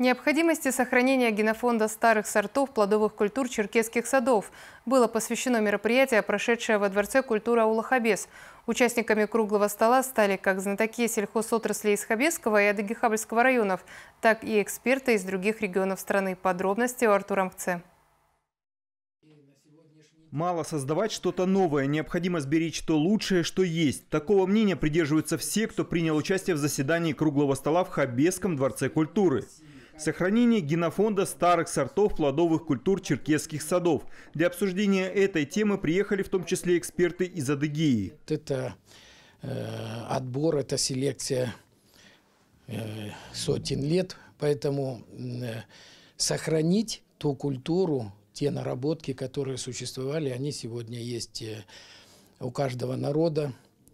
Необходимости сохранения генофонда старых сортов плодовых культур черкесских садов было посвящено мероприятие, прошедшее во Дворце культуры аула Участниками круглого стола стали как знатоки сельхозотрасли из Хабесского и Адыгихабльского районов, так и эксперты из других регионов страны. Подробности у Артура Мкце. Мало создавать что-то новое, необходимо сберечь то лучшее, что есть. Такого мнения придерживаются все, кто принял участие в заседании круглого стола в Хабесском дворце культуры. Сохранение генофонда старых сортов плодовых культур черкесских садов. Для обсуждения этой темы приехали в том числе эксперты из Адыгеи. Это э, отбор, это селекция э, сотен лет, поэтому э, сохранить ту культуру, те наработки, которые существовали, они сегодня есть э, у каждого народа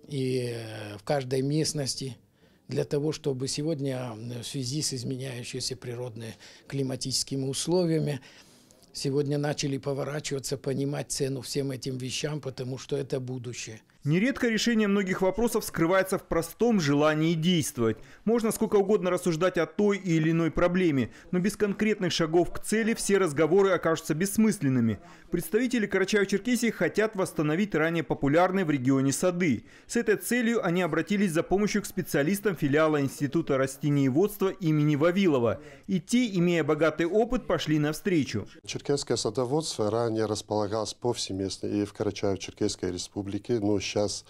и э, в каждой местности – для того, чтобы сегодня в связи с изменяющимися природными климатическими условиями сегодня начали поворачиваться, понимать цену всем этим вещам, потому что это будущее. Нередко решение многих вопросов скрывается в простом желании действовать. Можно сколько угодно рассуждать о той или иной проблеме, но без конкретных шагов к цели все разговоры окажутся бессмысленными. Представители Карачаево-Черкесии хотят восстановить ранее популярные в регионе сады. С этой целью они обратились за помощью к специалистам филиала Института растениеводства имени Вавилова. И те, имея богатый опыт, пошли навстречу. Черкесское садоводство ранее располагалось повсеместно и в Карачаево-Черкесской республике, но сейчас,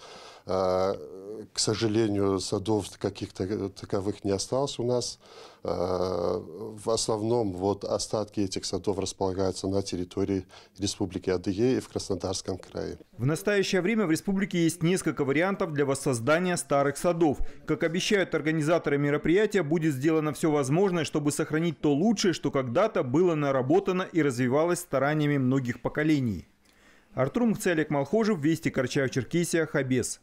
э, к сожалению, садов каких-то э, таковых не осталось у нас. Э, в основном вот остатки этих садов располагаются на территории Республики Адыгея и в Краснодарском крае. В настоящее время в республике есть несколько вариантов для воссоздания старых садов. Как обещают организаторы мероприятия, будет сделано все возможное, чтобы сохранить то лучшее, что когда-то было наработано и развивалось стараниями многих поколений. Артур Мхцелик Малхожев, Вести Корчаев, Черкесия, Хабес.